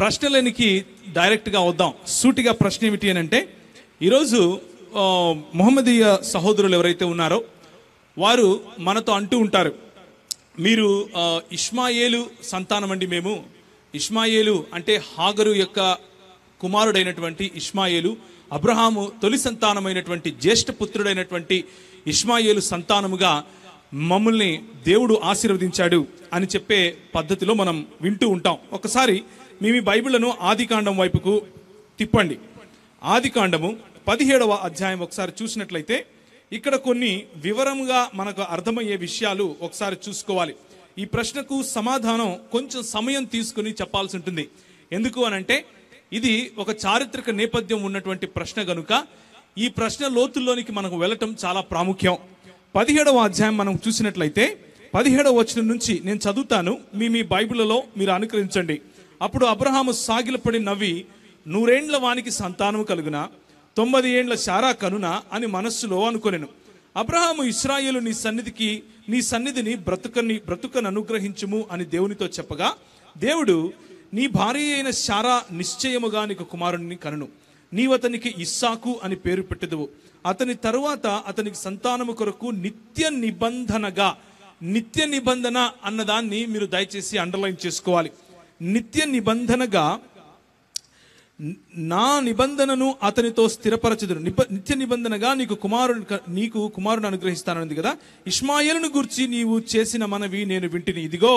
ప్రశ్నలనికి డైరెక్ట్గా వద్దాం సూటిగా ప్రశ్న ఏమిటి అని అంటే ఈరోజు మొహమ్మదీయ సహోదరులు ఎవరైతే ఉన్నారో వారు మనతో అంటూ ఉంటారు మీరు ఇష్మాయేలు సంతానం అండి మేము ఇష్మాయేలు అంటే హాగరు యొక్క కుమారుడైనటువంటి ఇష్మాయేలు అబ్రహాము తొలి సంతానమైనటువంటి జ్యేష్ఠ పుత్రుడైనటువంటి ఇష్మాయేలు సంతానముగా మమ్మల్ని దేవుడు ఆశీర్వదించాడు అని చెప్పే పద్ధతిలో మనం వింటూ ఉంటాం ఒకసారి మేము ఈ బైబిళ్లను ఆదికాండం వైపుకు తిప్పండి ఆదికాండము పదిహేడవ అధ్యాయం ఒకసారి చూసినట్లయితే ఇక్కడ కొన్ని వివరంగా మనకు అర్థమయ్యే విషయాలు ఒకసారి చూసుకోవాలి ఈ ప్రశ్నకు సమాధానం కొంచెం సమయం తీసుకుని చెప్పాల్సి ఉంటుంది ఎందుకు అనంటే ఇది ఒక చారిత్రక నేపథ్యం ఉన్నటువంటి ప్రశ్న గనుక ఈ ప్రశ్న లోతుల్లోనికి మనకు వెళ్ళటం చాలా ప్రాముఖ్యం పదిహేడవ అధ్యాయం మనం చూసినట్లయితే పదిహేడవ వచనం నుంచి నేను చదువుతాను మీ మీ బైబిల్లో మీరు అనుకరించండి అప్పుడు అబ్రహాము సాగిలపడి నవ్వి నూరేండ్ల వానికి సంతానం కలుగునా తొమ్మిది ఏండ్ల శారా కనునా అని మనస్సులో అనుకునేను అబ్రహాము ఇస్రాయేలు నీ సన్నిధికి నీ సన్నిధిని బ్రతుకని బ్రతుకను అనుగ్రహించుము అని దేవునితో చెప్పగా దేవుడు నీ భార్య అయిన శారా నిశ్చయముగా నీకు కుమారుడిని కనును నీవతనికి ఇస్సాకు అని పేరు పెట్టదువు అతని తరువాత అతనికి సంతానము కొరకు నిత్య నిబంధనగా నిత్య నిబంధన అన్నదాన్ని మీరు దయచేసి అండర్లైన్ చేసుకోవాలి నిత్య నిబంధనగా నా నిబంధనను అతనితో స్థిరపరచదురు నిత్య నిబంధనగా నీకు కుమారుని నీకు కుమారుని అనుగ్రహిస్తానంది కదా ఇస్మాయిల్ను గురించి నీవు చేసిన మనవి నేను వింటిని ఇదిగో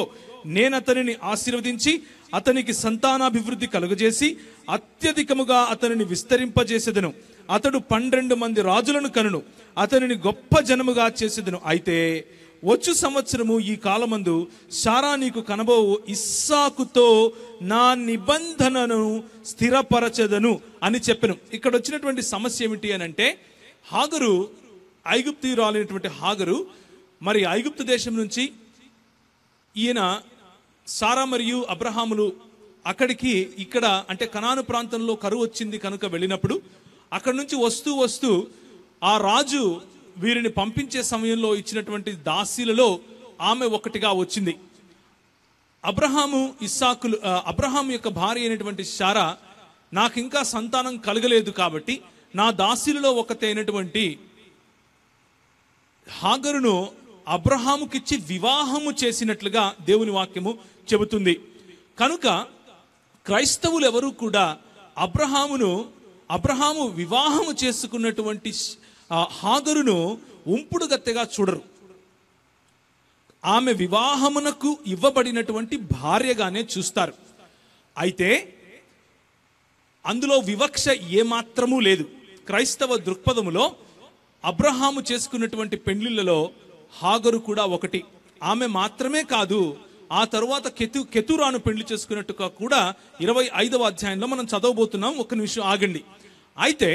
నేను అతనిని ఆశీర్వదించి అతనికి సంతానాభివృద్ధి కలుగజేసి అత్యధికముగా అతనిని విస్తరింపజేసేదను అతడు పన్నెండు మంది రాజులను కనును అతనిని గొప్ప జనముగా చేసేదను అయితే వచ్చు సంవత్సరము ఈ కాలమందు సారా నీకు కనబో ఇస్సాకుతో నా నిబంధనను స్థిరపరచదను అని చెప్పను ఇక్కడ వచ్చినటువంటి సమస్య ఏమిటి అని అంటే హాగరు ఐగుప్తిరాలైనటువంటి హాగరు మరి ఐగుప్తు దేశం నుంచి ఈయన సారా మరియు అబ్రహాములు అక్కడికి ఇక్కడ అంటే కనాను ప్రాంతంలో కరువు వచ్చింది కనుక వెళ్ళినప్పుడు అక్కడ నుంచి వస్తూ వస్తూ ఆ రాజు వీరిని పంపించే సమయంలో ఇచ్చినటువంటి దాసీలలో ఆమె ఒకటిగా వచ్చింది అబ్రహాము ఇస్సాకులు అబ్రహాం యొక్క భార్య అయినటువంటి శారా నాకు ఇంకా సంతానం కలగలేదు కాబట్టి నా దాసీలలో ఒకతే అయినటువంటి హాగరును అబ్రహాముకిచ్చి వివాహము చేసినట్లుగా దేవుని వాక్యము చెబుతుంది కనుక క్రైస్తవులు ఎవరూ కూడా అబ్రహామును అబ్రహాము వివాహము చేసుకున్నటువంటి ఆ హాగరును ఉంపుడుగత్తెగా చూడరు ఆమె వివాహమునకు ఇవ్వబడినటువంటి భార్యగానే చూస్తారు అయితే అందులో వివక్ష ఏమాత్రమూ లేదు క్రైస్తవ దృక్పథములో అబ్రహాము చేసుకున్నటువంటి పెండ్లిళ్లలో హాగరు కూడా ఒకటి ఆమె మాత్రమే కాదు ఆ తర్వాత కెతు కెతురాను పెళ్లి చేసుకున్నట్టుగా కూడా ఇరవై ఐదవ అధ్యాయంలో మనం చదవబోతున్నాం ఒక నిమిషం ఆగండి అయితే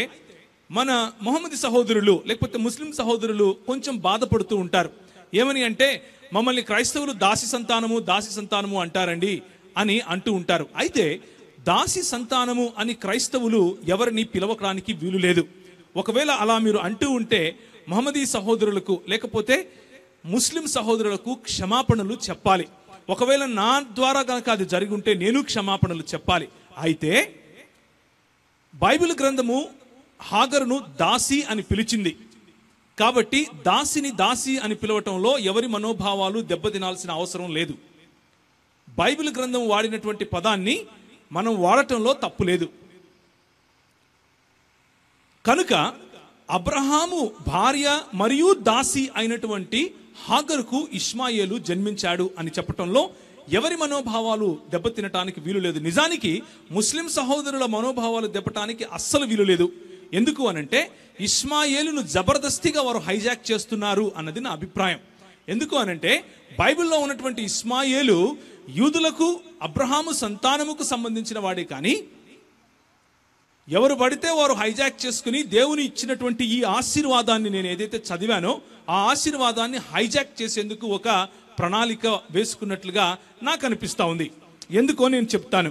మన మొహమ్మద్ సహోదరులు లేకపోతే ముస్లిం సహోదరులు కొంచెం బాధపడుతూ ఉంటారు ఏమని అంటే మమ్మల్ని క్రైస్తవులు దాసి సంతానము దాసి సంతానము అంటారండి అని అంటూ ఉంటారు అయితే దాసి సంతానము అని క్రైస్తవులు ఎవరిని పిలవకడానికి వీలు లేదు ఒకవేళ అలా మీరు అంటూ ఉంటే మహమ్మదీ సహోదరులకు లేకపోతే ముస్లిం సహోదరులకు క్షమాపణలు చెప్పాలి ఒకవేళ నా ద్వారా కనుక అది జరిగి ఉంటే నేను క్షమాపణలు చెప్పాలి అయితే బైబిల్ గ్రంథము హాగరును దాసి అని పిలిచింది కాబట్టి దాసిని దాసి అని పిలవటంలో ఎవరి మనోభావాలు దెబ్బతినాల్సిన అవసరం లేదు బైబిల్ గ్రంథం వాడినటువంటి పదాన్ని మనం వాడటంలో తప్పు లేదు కనుక అబ్రహాము భార్య మరియు దాసి అయినటువంటి హాగర్కు ఇస్మాయిలు జన్మించాడు అని చెప్పటంలో ఎవరి మనోభావాలు దెబ్బతినటానికి వీలు లేదు నిజానికి ముస్లిం సహోదరుల మనోభావాలు దెబ్బటానికి అస్సలు వీలు లేదు ఎందుకు అనంటే ఇస్మాయేలును జబర్దస్తిగా వారు హైజాక్ చేస్తున్నారు అన్నది నా అభిప్రాయం ఎందుకు అనంటే బైబిల్లో ఉన్నటువంటి ఇస్మాయేలు యూదులకు అబ్రహాము సంతానముకు సంబంధించిన వాడే కానీ ఎవరు పడితే వారు హైజాక్ చేసుకుని దేవుని ఇచ్చినటువంటి ఈ ఆశీర్వాదాన్ని నేను ఏదైతే చదివానో ఆ ఆశీర్వాదాన్ని హైజాక్ చేసేందుకు ఒక ప్రణాళిక వేసుకున్నట్లుగా నాకు అనిపిస్తూ ఉంది ఎందుకో నేను చెప్తాను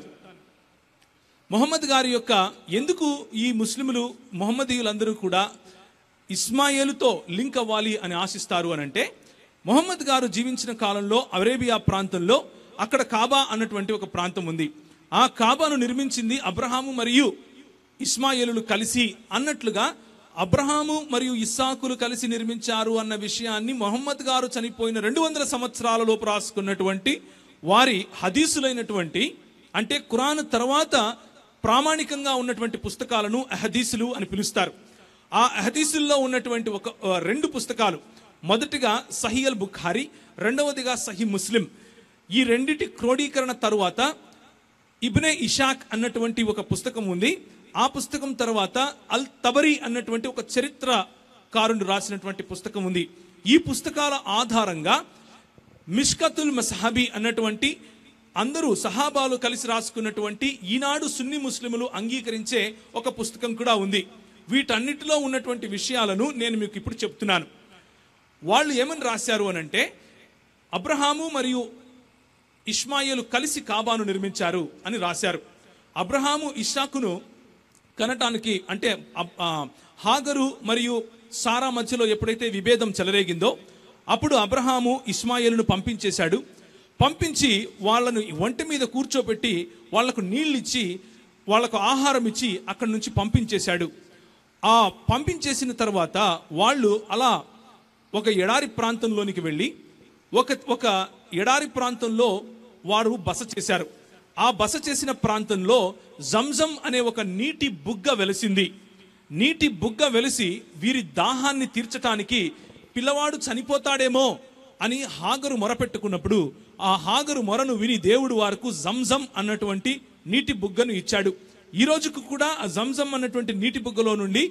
మొహమ్మద్ గారి యొక్క ఎందుకు ఈ ముస్లిములు మొహమ్మదీయులందరూ కూడా ఇస్మాయేలుతో లింక్ అవ్వాలి అని ఆశిస్తారు అని అంటే మొహమ్మద్ గారు జీవించిన కాలంలో అరేబియా ప్రాంతంలో అక్కడ కాబా అన్నటువంటి ఒక ప్రాంతం ఉంది ఆ కాబాను నిర్మించింది అబ్రహాము మరియు ఇస్మాయిలు కలిసి అన్నట్లుగా అబ్రహాము మరియు ఇస్సాకులు కలిసి నిర్మించారు అన్న విషయాన్ని మొహమ్మద్ గారు చనిపోయిన రెండు వందల సంవత్సరాలలో రాసుకున్నటువంటి వారి హదీసులైనటువంటి అంటే కురాన్ తర్వాత ప్రామాణికంగా ఉన్నటువంటి పుస్తకాలను అహదీసులు అని పిలుస్తారు ఆ అహదీసుల్లో ఉన్నటువంటి ఒక రెండు పుస్తకాలు మొదటిగా సహీ అల్ బుఖారి రెండవదిగా సహీ ముస్లిం ఈ రెండిటి క్రోడీకరణ తరువాత ఇబ్నే ఇషాక్ అన్నటువంటి ఒక పుస్తకం ఉంది ఆ పుస్తకం తర్వాత అల్ తబరి అన్నటువంటి ఒక చరిత్రకారుడు రాసినటువంటి పుస్తకం ఉంది ఈ పుస్తకాల ఆధారంగా మిష్కతుల్ మసహాబీ అన్నటువంటి అందరూ సహాబాలు కలిసి రాసుకున్నటువంటి ఈనాడు సున్ని ముస్లిములు అంగీకరించే ఒక పుస్తకం కూడా ఉంది వీటన్నిటిలో ఉన్నటువంటి విషయాలను నేను మీకు ఇప్పుడు చెప్తున్నాను వాళ్ళు ఏమని రాశారు అనంటే అబ్రహాము మరియు ఇష్మాయిలు కలిసి కాబాను నిర్మించారు అని రాశారు అబ్రహాము ఇషాకును కనటానికి అంటే హాగరు మరియు సారా మధ్యలో ఎప్పుడైతే విభేదం చెలరేగిందో అప్పుడు అబ్రహాము ఇస్మాయిల్ను పంపించేశాడు పంపించి వాళ్ళను ఒంటి మీద కూర్చోబెట్టి వాళ్లకు నీళ్ళు ఇచ్చి వాళ్లకు ఆహారం ఇచ్చి అక్కడి నుంచి పంపించేశాడు ఆ పంపించేసిన తర్వాత వాళ్ళు అలా ఒక ఎడారి ప్రాంతంలోనికి వెళ్ళి ఒక ఒక ఎడారి ప్రాంతంలో వారు బస చేశారు ఆ బస చేసిన ప్రాంతంలో జంజం అనే ఒక నీటి బుగ్గ వెలిసింది నీటి బుగ్గ వెలిసి వీరి దాహాన్ని తీర్చటానికి పిల్లవాడు చనిపోతాడేమో అని హాగరు మొరపెట్టుకున్నప్పుడు ఆ హాగరు మొరను విని దేవుడు వారికి జంజం అన్నటువంటి నీటి బుగ్గను ఇచ్చాడు ఈ రోజుకు కూడా ఆ జంజం అన్నటువంటి నీటి బుగ్గలో నుండి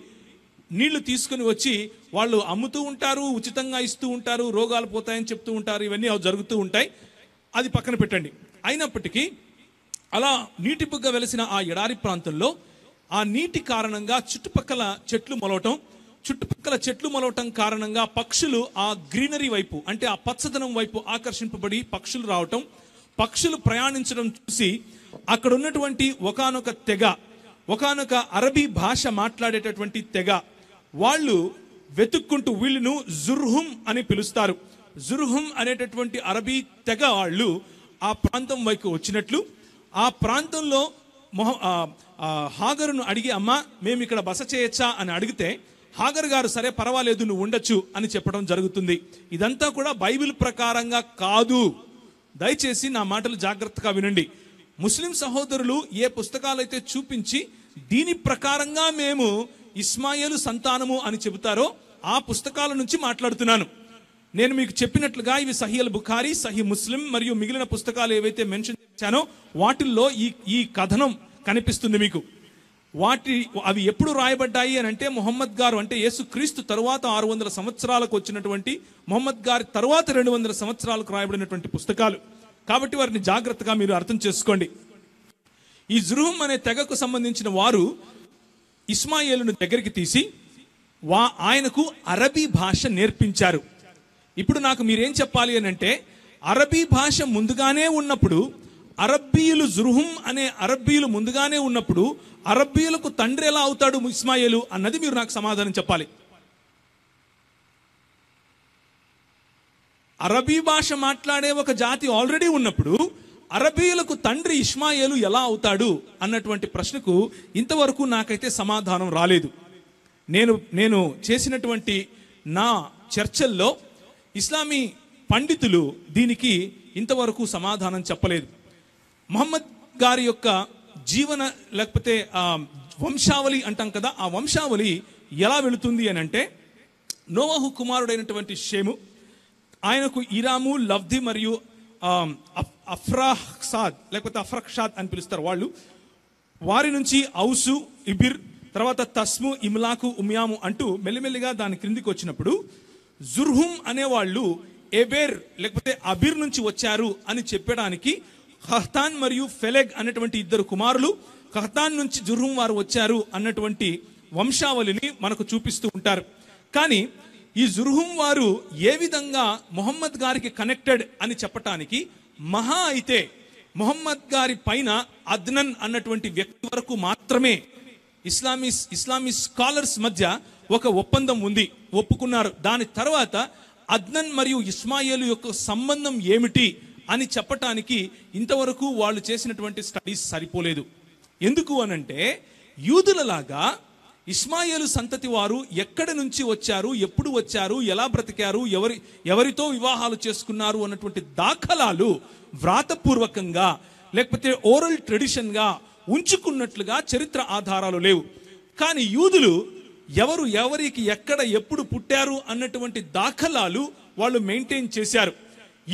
నీళ్లు తీసుకుని వచ్చి వాళ్ళు అమ్ముతూ ఉంటారు ఉచితంగా ఇస్తూ ఉంటారు రోగాలు పోతాయని చెప్తూ ఉంటారు ఇవన్నీ అవి జరుగుతూ ఉంటాయి అది పక్కన పెట్టండి అయినప్పటికీ అలా నీటి బుగ్గ వెలిసిన ఆ ఎడారి ప్రాంతంలో ఆ నీటి కారణంగా చుట్టుపక్కల చెట్లు మొలవటం చుట్టుపక్కల చెట్లు మొలవటం కారణంగా పక్షులు ఆ గ్రీనరీ వైపు అంటే ఆ పచ్చదనం వైపు ఆకర్షింపబడి పక్షులు రావటం పక్షులు ప్రయాణించడం చూసి అక్కడ ఉన్నటువంటి ఒకనొక తెగ ఒకనొక అరబీ భాష మాట్లాడేటటువంటి తెగ వాళ్ళు వెతుక్కుంటూ వీళ్ళను జుర్హుం అని పిలుస్తారు జుర్హుం అనేటటువంటి అరబీ తెగ వాళ్ళు ఆ ప్రాంతం వైపు వచ్చినట్లు ఆ ప్రాంతంలో మొహ హాగరును అడిగి అమ్మ మేము ఇక్కడ బస చేయొచ్చా అని అడిగితే హాగర్ గారు సరే పర్వాలేదు నువ్వు ఉండొచ్చు అని చెప్పడం జరుగుతుంది ఇదంతా కూడా బైబిల్ ప్రకారంగా కాదు దయచేసి నా మాటలు జాగ్రత్తగా వినండి ముస్లిం సహోదరులు ఏ పుస్తకాలైతే చూపించి దీని ప్రకారంగా మేము ఇస్మాయేలు సంతానము అని చెబుతారో ఆ పుస్తకాల నుంచి మాట్లాడుతున్నాను నేను మీకు చెప్పినట్లుగా ఇవి సహియల్ బుఖారీ సహి ముస్లిం మరియు మిగిలిన పుస్తకాలు ఏవైతే మెన్షన్ చేశానో వాటిల్లో ఈ ఈ కథనం కనిపిస్తుంది మీకు వాటి అవి ఎప్పుడు రాయబడ్డాయి అని అంటే మొహమ్మద్ గారు అంటే క్రీస్తు తరువాత ఆరు వందల సంవత్సరాలకు వచ్చినటువంటి మొహమ్మద్ గారి తర్వాత రెండు వందల సంవత్సరాలకు రాయబడినటువంటి పుస్తకాలు కాబట్టి వారిని జాగ్రత్తగా మీరు అర్థం చేసుకోండి ఈ జృహం అనే తెగకు సంబంధించిన వారు ఇస్మాయిల్ను దగ్గరికి తీసి వా ఆయనకు అరబీ భాష నేర్పించారు ఇప్పుడు నాకు మీరేం చెప్పాలి అని అంటే అరబీ భాష ముందుగానే ఉన్నప్పుడు అరబ్బీయులు జురుహుం అనే అరబ్బీయులు ముందుగానే ఉన్నప్పుడు అరబ్బీయులకు తండ్రి ఎలా అవుతాడు ఇస్మాయిలు అన్నది మీరు నాకు సమాధానం చెప్పాలి అరబీ భాష మాట్లాడే ఒక జాతి ఆల్రెడీ ఉన్నప్పుడు అరబీయులకు తండ్రి ఇస్మాయేలు ఎలా అవుతాడు అన్నటువంటి ప్రశ్నకు ఇంతవరకు నాకైతే సమాధానం రాలేదు నేను నేను చేసినటువంటి నా చర్చల్లో ఇస్లామీ పండితులు దీనికి ఇంతవరకు సమాధానం చెప్పలేదు మహమ్మద్ గారి యొక్క జీవన లేకపోతే వంశావళి అంటాం కదా ఆ వంశావళి ఎలా వెళుతుంది అని అంటే నోవాహు కుమారుడైనటువంటి షేము ఆయనకు ఇరాము లబ్ధి మరియు అఫ్రాహ్సాద్ లేకపోతే అఫ్రక్షాద్ అని పిలుస్తారు వాళ్ళు వారి నుంచి ఔసు ఇబిర్ తర్వాత తస్ము ఇమ్లాకు ఉమ్యాము అంటూ మెల్లిమెల్లిగా దాని క్రిందికి వచ్చినప్పుడు జుర్హుం అనేవాళ్ళు ఎబేర్ లేకపోతే అబిర్ నుంచి వచ్చారు అని చెప్పడానికి ఖహతాన్ మరియు ఫెలెగ్ అన్నటువంటి ఇద్దరు కుమారులు ఖహతాన్ నుంచి జుర్రుం వారు వచ్చారు అన్నటువంటి వంశావళిని మనకు చూపిస్తూ ఉంటారు కానీ ఈ జుర్హుం వారు ఏ విధంగా మొహమ్మద్ గారికి కనెక్టెడ్ అని చెప్పటానికి మహా అయితే మొహమ్మద్ గారి పైన అద్నన్ అన్నటువంటి వ్యక్తి వరకు మాత్రమే ఇస్లామీ ఇస్లామీ స్కాలర్స్ మధ్య ఒక ఒప్పందం ఉంది ఒప్పుకున్నారు దాని తర్వాత అద్నన్ మరియు ఇస్మాయిల్ యొక్క సంబంధం ఏమిటి అని చెప్పటానికి ఇంతవరకు వాళ్ళు చేసినటువంటి స్టడీస్ సరిపోలేదు ఎందుకు అనంటే యూదులలాగా ఇస్మాయేలు సంతతి వారు ఎక్కడి నుంచి వచ్చారు ఎప్పుడు వచ్చారు ఎలా బ్రతికారు ఎవరి ఎవరితో వివాహాలు చేసుకున్నారు అన్నటువంటి దాఖలాలు వ్రాతపూర్వకంగా లేకపోతే ఓరల్ ట్రెడిషన్గా ఉంచుకున్నట్లుగా చరిత్ర ఆధారాలు లేవు కానీ యూదులు ఎవరు ఎవరికి ఎక్కడ ఎప్పుడు పుట్టారు అన్నటువంటి దాఖలాలు వాళ్ళు మెయింటైన్ చేశారు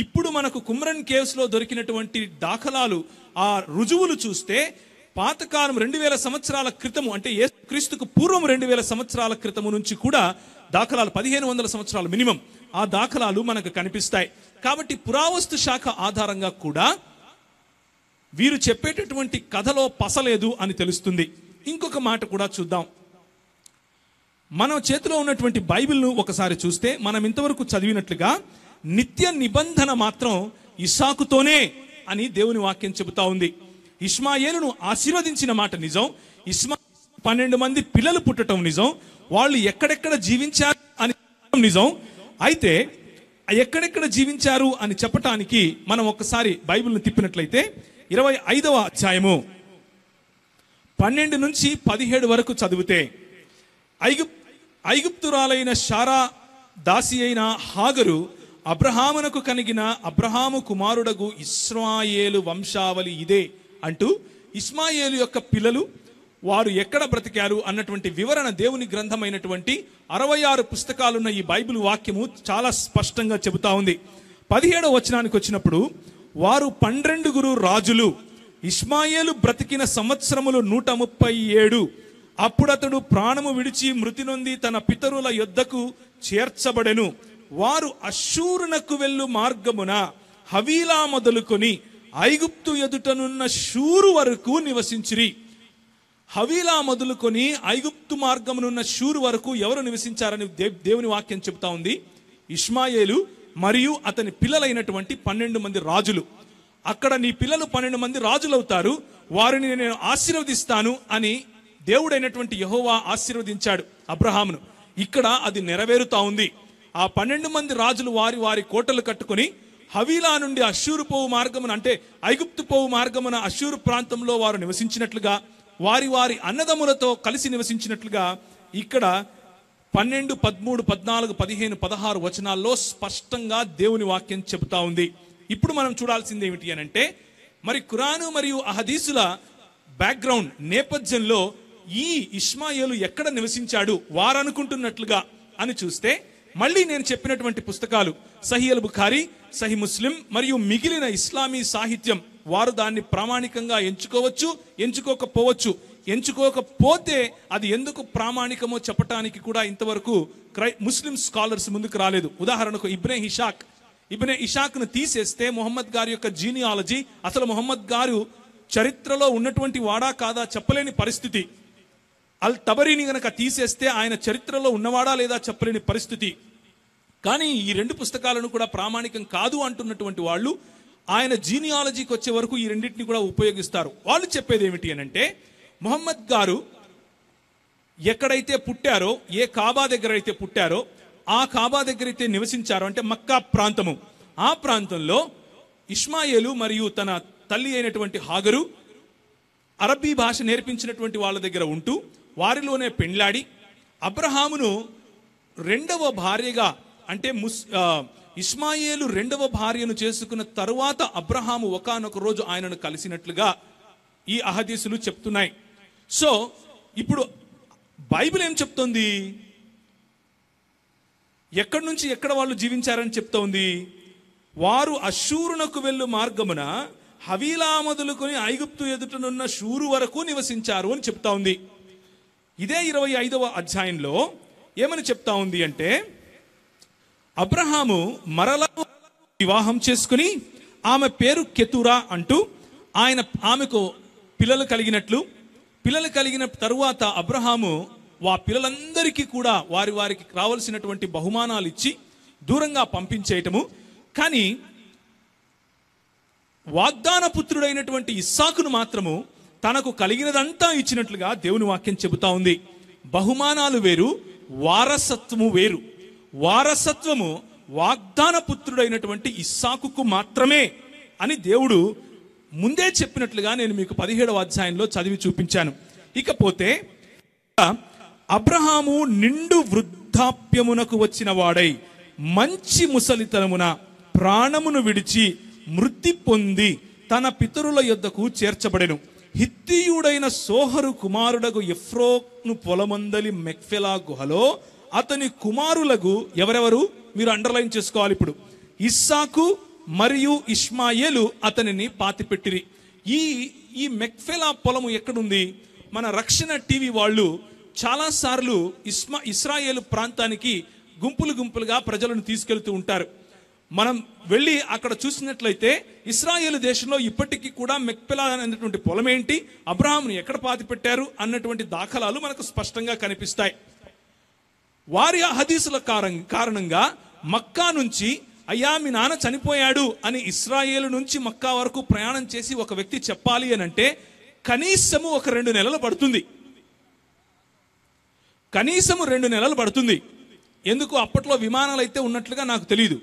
ఇప్పుడు మనకు కుమ్రన్ కేవ్స్లో దొరికినటువంటి దాఖలాలు ఆ రుజువులు చూస్తే పాతకాలం రెండు వేల సంవత్సరాల క్రితము అంటే ఏ క్రీస్తుకు పూర్వం రెండు వేల సంవత్సరాల క్రితము నుంచి కూడా దాఖలాలు పదిహేను వందల సంవత్సరాలు మినిమం ఆ దాఖలాలు మనకు కనిపిస్తాయి కాబట్టి పురావస్తు శాఖ ఆధారంగా కూడా వీరు చెప్పేటటువంటి కథలో పసలేదు అని తెలుస్తుంది ఇంకొక మాట కూడా చూద్దాం మన చేతిలో ఉన్నటువంటి బైబిల్ను ఒకసారి చూస్తే మనం ఇంతవరకు చదివినట్లుగా నిత్య నిబంధన మాత్రం ఇసాకుతోనే అని దేవుని వాక్యం చెబుతా ఉంది ఇస్మాయేలును ఆశీర్వదించిన మాట నిజం ఇస్మా పన్నెండు మంది పిల్లలు పుట్టడం నిజం వాళ్ళు ఎక్కడెక్కడ జీవించారు అని నిజం అయితే ఎక్కడెక్కడ జీవించారు అని చెప్పటానికి మనం ఒకసారి బైబిల్ను తిప్పినట్లయితే ఇరవై ఐదవ అధ్యాయము పన్నెండు నుంచి పదిహేడు వరకు చదివితే ఐగుప్ ఐగుప్తురాలైన షారా దాసి అయిన హాగరు అబ్రహామునకు కలిగిన అబ్రహాము కుమారుడగు ఇస్మాయేలు వంశావళి ఇదే అంటూ ఇస్మాయేలు యొక్క పిల్లలు వారు ఎక్కడ బ్రతికారు అన్నటువంటి వివరణ దేవుని గ్రంథమైనటువంటి అరవై ఆరు పుస్తకాలున్న ఈ బైబిల్ వాక్యము చాలా స్పష్టంగా చెబుతా ఉంది పదిహేడవ వచనానికి వచ్చినప్పుడు వారు పన్నెండుగురు రాజులు ఇస్మాయేలు బ్రతికిన సంవత్సరములు నూట ముప్పై ఏడు అప్పుడతడు ప్రాణము విడిచి మృతి నొంది తన పితరుల యొద్దకు చేర్చబడెను వారు అశూరునకు వెళ్ళు మార్గమున హవీలా మొదలుకొని ఐగుప్తు ఎదుటనున్న షూరు వరకు నివసించిరి హవీలా మొదలుకొని ఐగుప్తు మార్గమునున్న షూరు వరకు ఎవరు నివసించారని దేవుని వాక్యం చెబుతా ఉంది ఇష్మాయేలు మరియు అతని పిల్లలైనటువంటి పన్నెండు మంది రాజులు అక్కడ నీ పిల్లలు పన్నెండు మంది రాజులవుతారు వారిని నేను ఆశీర్వదిస్తాను అని దేవుడైనటువంటి యహోవా ఆశీర్వదించాడు అబ్రహామును ఇక్కడ అది నెరవేరుతా ఉంది ఆ పన్నెండు మంది రాజులు వారి వారి కోటలు కట్టుకుని హవీలా నుండి అశ్షూరు పోవు మార్గమున అంటే ఐగుప్తు పోవు మార్గమున అశ్షూరు ప్రాంతంలో వారు నివసించినట్లుగా వారి వారి అన్నదములతో కలిసి నివసించినట్లుగా ఇక్కడ పన్నెండు పదమూడు పద్నాలుగు పదిహేను పదహారు వచనాల్లో స్పష్టంగా దేవుని వాక్యం చెబుతా ఉంది ఇప్పుడు మనం చూడాల్సింది ఏమిటి అని అంటే మరి కురాను మరియు అహదీసుల బ్యాక్గ్రౌండ్ నేపథ్యంలో ఈ ఇష్మాయేలు ఎక్కడ నివసించాడు వారనుకుంటున్నట్లుగా అని చూస్తే మళ్ళీ నేను చెప్పినటువంటి పుస్తకాలు సహీ అల్ బుఖారి సహి ముస్లిం మరియు మిగిలిన ఇస్లామీ సాహిత్యం వారు దాన్ని ప్రామాణికంగా ఎంచుకోవచ్చు ఎంచుకోకపోవచ్చు ఎంచుకోకపోతే అది ఎందుకు ప్రామాణికమో చెప్పటానికి కూడా ఇంతవరకు క్రై ముస్లిం స్కాలర్స్ ముందుకు రాలేదు ఉదాహరణకు ఇబ్నే హిషాక్ ఇబ్నే ఇషాక్ను తీసేస్తే మొహమ్మద్ గారి యొక్క జీనియాలజీ అసలు మొహమ్మద్ గారు చరిత్రలో ఉన్నటువంటి వాడా కాదా చెప్పలేని పరిస్థితి అల్ తబరిని గనక తీసేస్తే ఆయన చరిత్రలో ఉన్నవాడా లేదా చెప్పలేని పరిస్థితి కానీ ఈ రెండు పుస్తకాలను కూడా ప్రామాణికం కాదు అంటున్నటువంటి వాళ్ళు ఆయన జీనియాలజీకి వచ్చే వరకు ఈ రెండింటిని కూడా ఉపయోగిస్తారు వాళ్ళు చెప్పేది ఏమిటి అని అంటే మొహమ్మద్ గారు ఎక్కడైతే పుట్టారో ఏ కాబా దగ్గర అయితే పుట్టారో ఆ కాబా దగ్గర అయితే నివసించారో అంటే మక్కా ప్రాంతము ఆ ప్రాంతంలో ఇస్మాయేలు మరియు తన తల్లి అయినటువంటి హాగరు అరబీ భాష నేర్పించినటువంటి వాళ్ళ దగ్గర ఉంటూ వారిలోనే పెండ్లాడి అబ్రహామును రెండవ భార్యగా అంటే ముస్ ఇస్మాయేలు రెండవ భార్యను చేసుకున్న తరువాత అబ్రహాము ఒకనొక రోజు ఆయనను కలిసినట్లుగా ఈ అహదీసులు చెప్తున్నాయి సో ఇప్పుడు బైబిల్ ఏం చెప్తోంది ఎక్కడి నుంచి ఎక్కడ వాళ్ళు జీవించారని చెప్తోంది వారు అశూరునకు వెళ్ళు మార్గమున హవీలా మొదలుకొని ఐగుప్తు ఎదుటనున్న షూరు వరకు నివసించారు అని చెప్తా ఉంది ఇదే ఇరవై ఐదవ అధ్యాయంలో ఏమని చెప్తా ఉంది అంటే అబ్రహాము మరలా వివాహం చేసుకుని ఆమె పేరు కెతురా అంటూ ఆయన ఆమెకు పిల్లలు కలిగినట్లు పిల్లలు కలిగిన తరువాత అబ్రహాము వా పిల్లలందరికీ కూడా వారి వారికి రావాల్సినటువంటి బహుమానాలు ఇచ్చి దూరంగా పంపించేయటము కానీ వాగ్దాన పుత్రుడైనటువంటి ఇస్సాకును మాత్రము తనకు కలిగినదంతా ఇచ్చినట్లుగా దేవుని వాక్యం చెబుతా ఉంది బహుమానాలు వేరు వారసత్వము వేరు వారసత్వము వాగ్దాన పుత్రుడైనటువంటి ఇస్సాకుకు మాత్రమే అని దేవుడు ముందే చెప్పినట్లుగా నేను మీకు పదిహేడవ అధ్యాయంలో చదివి చూపించాను ఇకపోతే అబ్రహాము నిండు వృద్ధాప్యమునకు వచ్చిన వాడై మంచి ముసలితనమున ప్రాణమును విడిచి మృతి పొంది తన పితరుల యొద్దకు చేర్చబడెను హిత్తియుడైన సోహరు కుమారుడగు ఎఫ్రోక్ను పొలమందలి మెక్ఫెలా గుహలో అతని కుమారులకు ఎవరెవరు మీరు అండర్లైన్ చేసుకోవాలి ఇప్పుడు ఇస్సాకు మరియు ఇస్మాయేలు అతనిని పాతిపెట్టిరి ఈ ఈ మెక్ఫెలా పొలము ఎక్కడుంది మన రక్షణ టీవీ వాళ్ళు చాలాసార్లు ఇస్మా ఇస్రాయేల్ ప్రాంతానికి గుంపులు గుంపులుగా ప్రజలను తీసుకెళ్తూ ఉంటారు మనం వెళ్ళి అక్కడ చూసినట్లయితే ఇస్రాయేల్ దేశంలో ఇప్పటికీ కూడా మెక్పిలా అనేటువంటి పొలం ఏంటి అబ్రహాంను ఎక్కడ పాతి పెట్టారు అన్నటువంటి దాఖలాలు మనకు స్పష్టంగా కనిపిస్తాయి వారి హదీసుల కారణంగా మక్కా నుంచి అయ్యా మీ నాన్న చనిపోయాడు అని ఇస్రాయేల్ నుంచి మక్కా వరకు ప్రయాణం చేసి ఒక వ్యక్తి చెప్పాలి అని అంటే కనీసము ఒక రెండు నెలలు పడుతుంది కనీసము రెండు నెలలు పడుతుంది ఎందుకు అప్పట్లో విమానాలు అయితే ఉన్నట్లుగా నాకు తెలియదు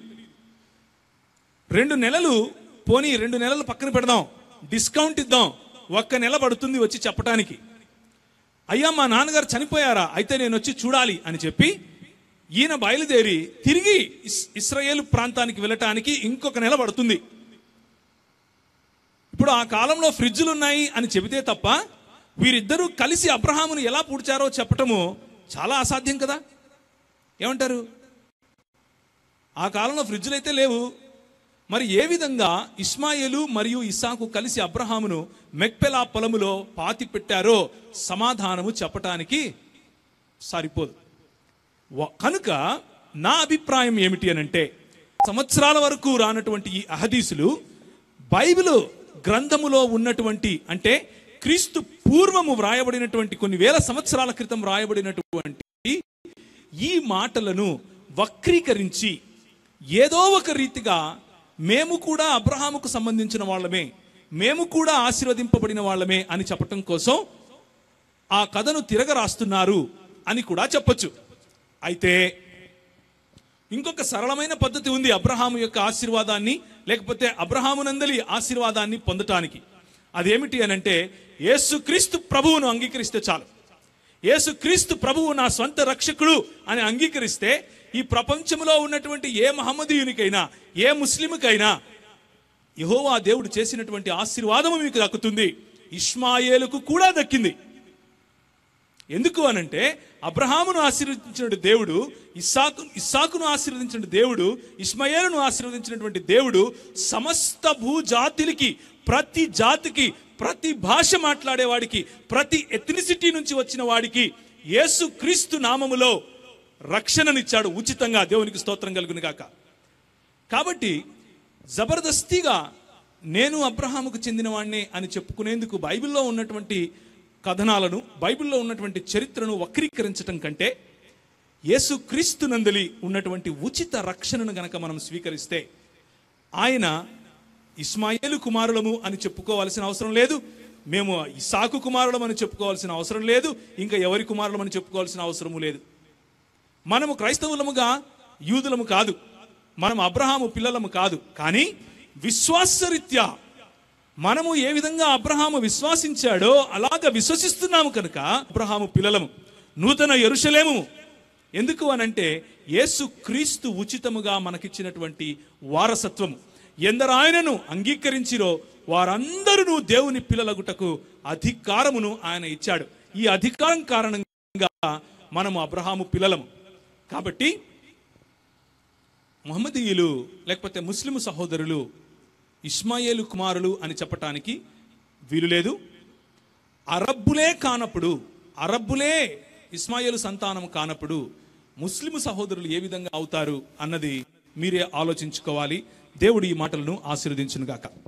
రెండు నెలలు పోనీ రెండు నెలలు పక్కన పెడదాం డిస్కౌంట్ ఇద్దాం ఒక్క నెల పడుతుంది వచ్చి చెప్పడానికి అయ్యా మా నాన్నగారు చనిపోయారా అయితే నేను వచ్చి చూడాలి అని చెప్పి ఈయన బయలుదేరి తిరిగి ఇస్రాయేల్ ప్రాంతానికి వెళ్ళటానికి ఇంకొక నెల పడుతుంది ఇప్పుడు ఆ కాలంలో ఫ్రిడ్జ్లు ఉన్నాయి అని చెబితే తప్ప వీరిద్దరూ కలిసి అబ్రహామును ఎలా పూడ్చారో చెప్పటము చాలా అసాధ్యం కదా ఏమంటారు ఆ కాలంలో ఫ్రిడ్జ్లు అయితే లేవు మరి ఏ విధంగా ఇస్మాయిలు మరియు ఇసాకు కలిసి అబ్రహామును మెక్పెలా పొలములో పాతి పెట్టారో సమాధానము చెప్పటానికి సరిపోదు కనుక నా అభిప్రాయం ఏమిటి అనంటే సంవత్సరాల వరకు రానటువంటి ఈ అహదీసులు బైబిల్ గ్రంథములో ఉన్నటువంటి అంటే క్రీస్తు పూర్వము వ్రాయబడినటువంటి కొన్ని వేల సంవత్సరాల క్రితం వ్రాయబడినటువంటి ఈ మాటలను వక్రీకరించి ఏదో ఒక రీతిగా మేము కూడా అబ్రహాముకు సంబంధించిన వాళ్ళమే మేము కూడా ఆశీర్వదింపబడిన వాళ్ళమే అని చెప్పటం కోసం ఆ కథను తిరగ రాస్తున్నారు అని కూడా చెప్పచ్చు అయితే ఇంకొక సరళమైన పద్ధతి ఉంది అబ్రహాము యొక్క ఆశీర్వాదాన్ని లేకపోతే అబ్రహామునందలి ఆశీర్వాదాన్ని పొందటానికి అదేమిటి అని అంటే యేసుక్రీస్తు ప్రభువును అంగీకరిస్తే చాలు యేసుక్రీస్తు ప్రభువు నా సొంత రక్షకుడు అని అంగీకరిస్తే ఈ ప్రపంచంలో ఉన్నటువంటి ఏ మహమ్మదీయునికైనా ఏ ముస్లింకైనా యహోవా దేవుడు చేసినటువంటి ఆశీర్వాదము మీకు దక్కుతుంది ఇష్మాయేలుకు కూడా దక్కింది ఎందుకు అనంటే అబ్రహామును ఆశీర్వదించిన దేవుడు ఇస్సాకు ఇస్సాకును ఆశీర్వదించిన దేవుడు ఇస్మాయేలును ఆశీర్వదించినటువంటి దేవుడు సమస్త భూజాతులకి ప్రతి జాతికి ప్రతి భాష మాట్లాడేవాడికి ప్రతి ఎథ్నిసిటీ నుంచి వచ్చిన వాడికి యేసు క్రీస్తు నామములో రక్షణనిచ్చాడు ఉచితంగా దేవునికి స్తోత్రం కలుగును గాక కాబట్టి జబర్దస్తిగా నేను అబ్రహాముకు వాణ్ణి అని చెప్పుకునేందుకు బైబిల్లో ఉన్నటువంటి కథనాలను బైబిల్లో ఉన్నటువంటి చరిత్రను వక్రీకరించటం కంటే యేసు క్రీస్తు నందలి ఉన్నటువంటి ఉచిత రక్షణను గనక మనం స్వీకరిస్తే ఆయన ఇస్మాయేలు కుమారులము అని చెప్పుకోవాల్సిన అవసరం లేదు మేము ఇసాకు కుమారులం అని చెప్పుకోవాల్సిన అవసరం లేదు ఇంకా ఎవరి కుమారులం అని చెప్పుకోవాల్సిన అవసరము లేదు మనము క్రైస్తవులముగా యూదులము కాదు మనం అబ్రహాము పిల్లలము కాదు కానీ విశ్వాసరీత్యా మనము ఏ విధంగా అబ్రహాము విశ్వాసించాడో అలాగ విశ్వసిస్తున్నాము కనుక అబ్రహాము పిల్లలము నూతన ఎరుషలేము ఎందుకు అనంటే యేసు క్రీస్తు ఉచితముగా మనకిచ్చినటువంటి వారసత్వము ఎందరు ఆయనను అంగీకరించిరో వారందరూ దేవుని పిల్లలగుటకు అధికారమును ఆయన ఇచ్చాడు ఈ అధికారం కారణంగా మనము అబ్రహాము పిల్లలము కాబట్టి మహమ్మదీయులు లేకపోతే ముస్లిం సహోదరులు ఇస్మాయేలు కుమారులు అని చెప్పటానికి వీలు లేదు అరబ్బులే కానప్పుడు అరబ్బులే ఇస్మాయేలు సంతానం కానప్పుడు ముస్లిం సహోదరులు ఏ విధంగా అవుతారు అన్నది మీరే ఆలోచించుకోవాలి దేవుడు ఈ మాటలను ఆశీర్వదించునుగాక